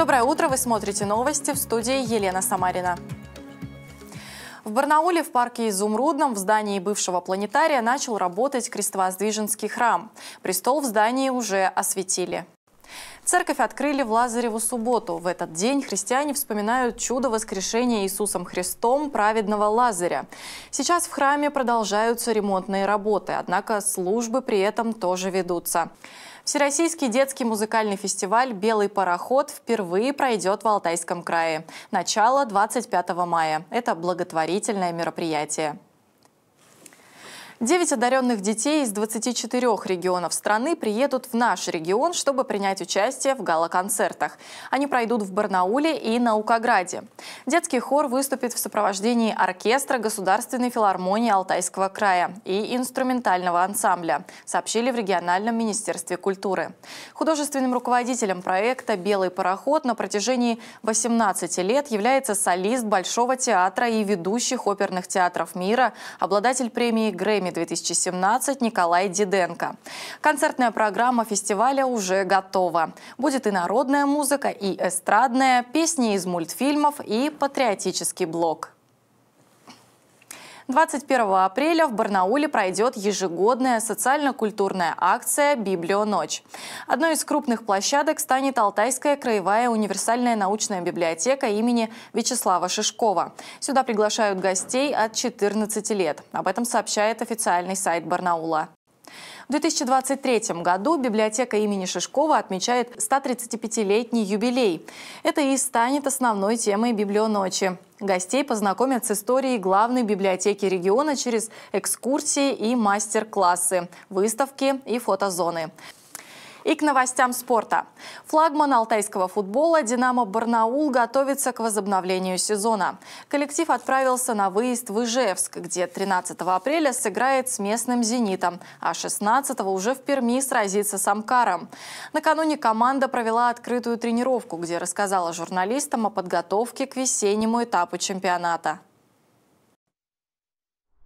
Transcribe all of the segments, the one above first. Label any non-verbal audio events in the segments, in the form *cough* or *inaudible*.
Доброе утро, вы смотрите новости в студии Елена Самарина. В Барнауле в парке Изумрудном в здании бывшего планетария начал работать крестовоздвиженский храм. Престол в здании уже осветили. Церковь открыли в Лазареву субботу. В этот день христиане вспоминают чудо воскрешения Иисусом Христом праведного Лазаря. Сейчас в храме продолжаются ремонтные работы, однако службы при этом тоже ведутся. Всероссийский детский музыкальный фестиваль «Белый пароход» впервые пройдет в Алтайском крае. Начало 25 мая. Это благотворительное мероприятие. Девять одаренных детей из 24 регионов страны приедут в наш регион, чтобы принять участие в гала-концертах. Они пройдут в Барнауле и Наукограде. Детский хор выступит в сопровождении оркестра Государственной филармонии Алтайского края и инструментального ансамбля, сообщили в региональном министерстве культуры. Художественным руководителем проекта «Белый пароход» на протяжении 18 лет является солист Большого театра и ведущих оперных театров мира, обладатель премии «Грэмми» 2017 Николай Диденко. Концертная программа фестиваля уже готова. Будет и народная музыка, и эстрадная, песни из мультфильмов, и патриотический блок. 21 апреля в Барнауле пройдет ежегодная социально-культурная акция «Библионочь». Одной из крупных площадок станет Алтайская краевая универсальная научная библиотека имени Вячеслава Шишкова. Сюда приглашают гостей от 14 лет. Об этом сообщает официальный сайт Барнаула. В 2023 году библиотека имени Шишкова отмечает 135-летний юбилей. Это и станет основной темой «Библионочи». Гостей познакомят с историей главной библиотеки региона через экскурсии и мастер-классы, выставки и фотозоны. И к новостям спорта. Флагман алтайского футбола «Динамо Барнаул» готовится к возобновлению сезона. Коллектив отправился на выезд в Ижевск, где 13 апреля сыграет с местным «Зенитом», а 16 уже в Перми сразится с «Амкаром». Накануне команда провела открытую тренировку, где рассказала журналистам о подготовке к весеннему этапу чемпионата.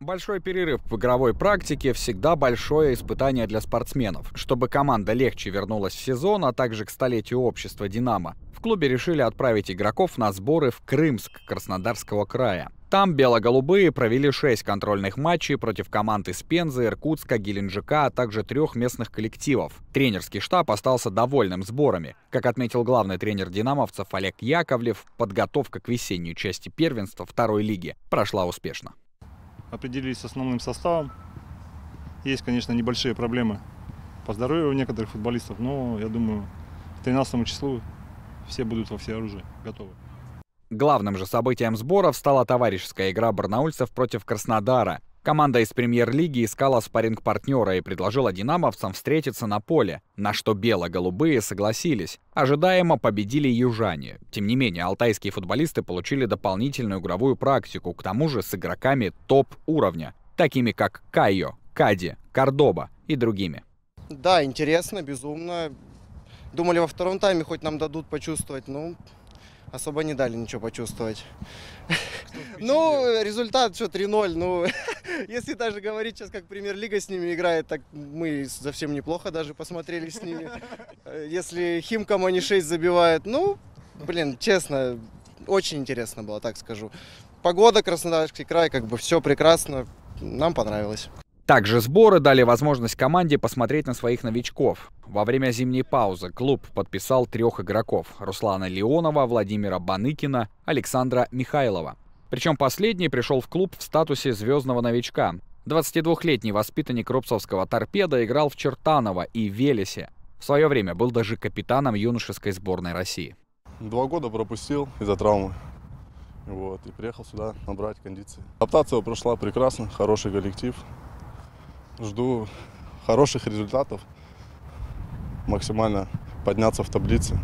Большой перерыв в игровой практике всегда большое испытание для спортсменов. Чтобы команда легче вернулась в сезон, а также к столетию общества «Динамо», в клубе решили отправить игроков на сборы в Крымск Краснодарского края. Там бело-голубые провели 6 контрольных матчей против команд из Пензы, Иркутска, Геленджика, а также трех местных коллективов. Тренерский штаб остался довольным сборами. Как отметил главный тренер «Динамовцев» Олег Яковлев, подготовка к весенней части первенства второй лиги прошла успешно определились с основным составом. Есть, конечно, небольшие проблемы по здоровью у некоторых футболистов, но я думаю, к 13 числу все будут во всеоружии готовы. Главным же событием сборов стала товарищеская игра барнаульцев против Краснодара. Команда из премьер-лиги искала спарринг-партнера и предложила «Динамовцам» встретиться на поле, на что бело-голубые согласились. Ожидаемо победили южане. Тем не менее, алтайские футболисты получили дополнительную игровую практику, к тому же с игроками топ-уровня, такими как Кайо, Кади, Кордоба и другими. Да, интересно, безумно. Думали, во втором тайме хоть нам дадут почувствовать, но ну, особо не дали ничего почувствовать. Ну, результат все 3-0, ну, *laughs* Если даже говорить сейчас, как премьер-лига с ними играет, так мы совсем неплохо даже посмотрели с ними. Э, если Химкам они 6 забивают, ну, блин, честно, очень интересно было, так скажу. Погода, Краснодарский край, как бы все прекрасно, нам понравилось. Также сборы дали возможность команде посмотреть на своих новичков. Во время зимней паузы клуб подписал трех игроков – Руслана Леонова, Владимира Баныкина, Александра Михайлова. Причем последний пришел в клуб в статусе звездного новичка. 22-летний воспитанник Ропсовского торпеда играл в Чертаново и Велесе. В свое время был даже капитаном юношеской сборной России. Два года пропустил из-за травмы. Вот, и приехал сюда набрать кондиции. Адаптация прошла прекрасно, хороший коллектив. Жду хороших результатов. Максимально подняться в таблице.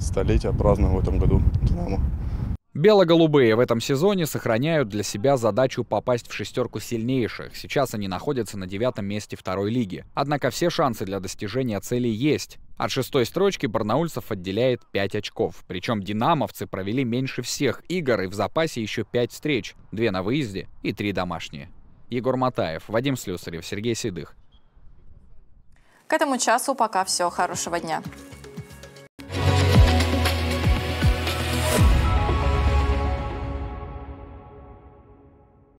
Столетие празднуем в этом году Динамо. Бело-голубые в этом сезоне сохраняют для себя задачу попасть в шестерку сильнейших. Сейчас они находятся на девятом месте второй лиги. Однако все шансы для достижения цели есть. От шестой строчки барнаульцев отделяет 5 очков. Причем динамовцы провели меньше всех игр и в запасе еще 5 встреч. Две на выезде и три домашние. Егор Матаев, Вадим Слюсарев, Сергей Седых. К этому часу пока все. Хорошего дня.